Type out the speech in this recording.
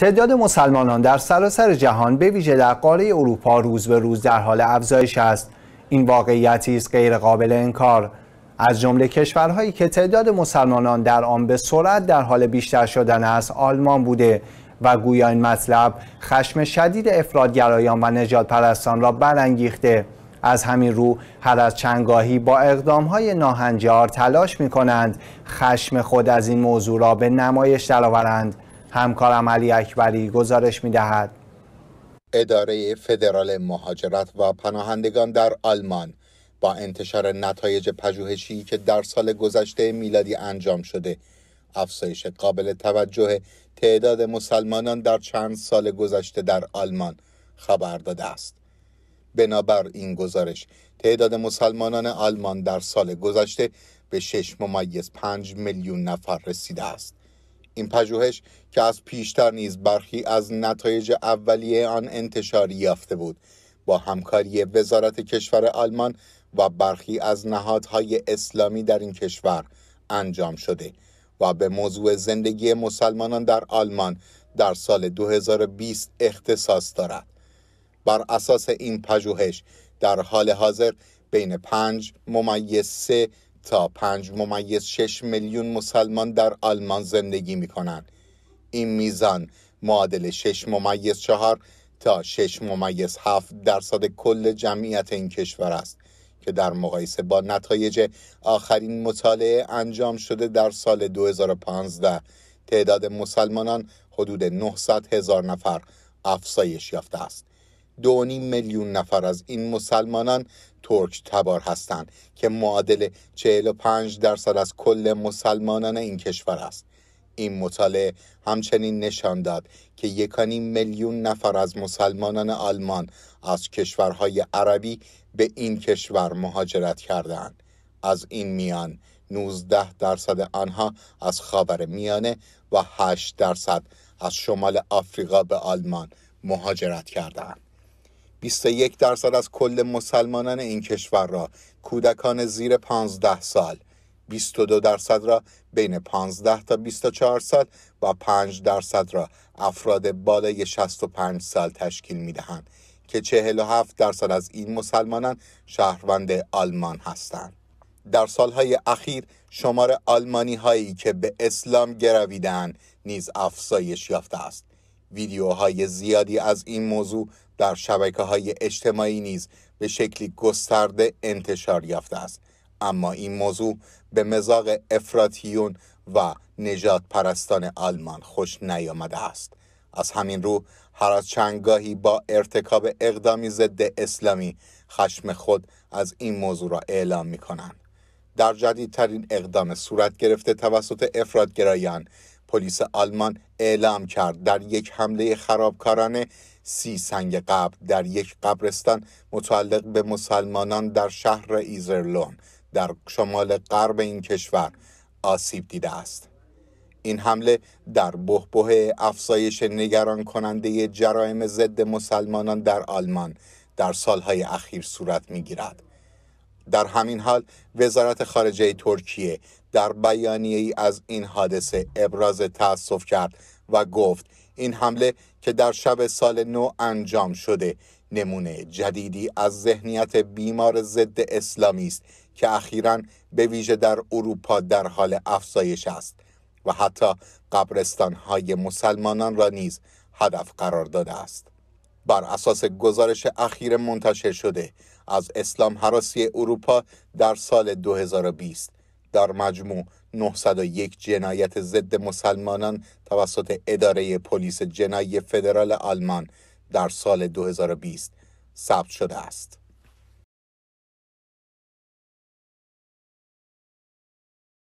تعداد مسلمانان در سراسر جهان به ویژه در قاره اروپا روز به روز در حال افزایش است این واقعیتی است قابل انکار از جمله کشورهایی که تعداد مسلمانان در آن به سرعت در حال بیشتر شدن است آلمان بوده و گویا این مطلب خشم شدید افرادگرایان و نجات پرستان را برانگیخته از همین رو هر از چنگاهی با اقدامهای ناهنجار تلاش می کنند خشم خود از این موضوع را به نمایش درآورند. همکارم علی اکبری گزارش می دهد. اداره فدرال مهاجرت و پناهندگان در آلمان با انتشار نتایج پژوهشی که در سال گذشته میلادی انجام شده افزایش قابل توجه تعداد مسلمانان در چند سال گذشته در آلمان خبر داده است بنابر این گزارش تعداد مسلمانان آلمان در سال گذشته به 6 ممیز 5 میلیون نفر رسیده است این پژوهش که از پیشتر نیز برخی از نتایج اولیه آن انتشاری یافته بود با همکاری وزارت کشور آلمان و برخی از نهادهای اسلامی در این کشور انجام شده و به موضوع زندگی مسلمانان در آلمان در سال 2020 اختصاص دارد بر اساس این پژوهش در حال حاضر بین 5 ممیز 3 تا پنج ممیز شش میلیون مسلمان در آلمان زندگی می کنند. این میزان معادل شش ممیز چهار تا شش ممیز هفت درصد کل جمعیت این کشور است که در مقایسه با نتایج آخرین مطالعه انجام شده در سال 2015 تعداد مسلمانان حدود 900 هزار نفر افزایش یافته است. دو میلیون نفر از این مسلمانان ترک تبار هستند که معادل 45 درصد از کل مسلمانان این کشور است این مطالعه همچنین نشان داد که یکانی میلیون نفر از مسلمانان آلمان از کشورهای عربی به این کشور مهاجرت کردند از این میان 19 درصد آنها از خاور میانه و 8 درصد از شمال آفریقا به آلمان مهاجرت کردند 21 درصد از کل مسلمانان این کشور را کودکان زیر 15 سال 22 درصد را بین 15 تا 24 سال و 5 درصد را افراد بالای 65 سال تشکیل می دهند که 47 درصد از این مسلمانان شهروند آلمان هستند. در سالهای اخیر شمار آلمانی هایی که به اسلام گرویدن نیز افزایش یافته است. ویدیوهای زیادی از این موضوع در شبکه های اجتماعی نیز به شکلی گسترده انتشار یافته است اما این موضوع به مزاق افراتیون و نجات پرستان آلمان خوش نیامده است از همین رو هر از چندگاهی با ارتکاب اقدامی ضد اسلامی خشم خود از این موضوع را اعلام می کنند. در جدیدترین اقدام صورت گرفته توسط افرادگرایان پلیس آلمان اعلام کرد در یک حمله خرابکارانه سی سنگ قبر در یک قبرستان متعلق به مسلمانان در شهر ایزرلون در شمال غرب این کشور آسیب دیده است این حمله در بهبه افزایش نگران کننده جرائم ضد مسلمانان در آلمان در سالهای اخیر صورت می گیرد. در همین حال وزارت خارجه ترکیه در بیانیه ای از این حادثه ابراز تأسف کرد و گفت این حمله که در شب سال نو انجام شده نمونه جدیدی از ذهنیت بیمار ضد اسلامی است که اخیرا به ویژه در اروپا در حال افزایش است و حتی قبرستان های مسلمانان را نیز هدف قرار داده است بر اساس گزارش اخیر منتشر شده از اسلام حراسی اروپا در سال 2020 در مجموع 901 جنایت ضد مسلمانان توسط اداره پلیس جنایی فدرال آلمان در سال 2020 ثبت شده است.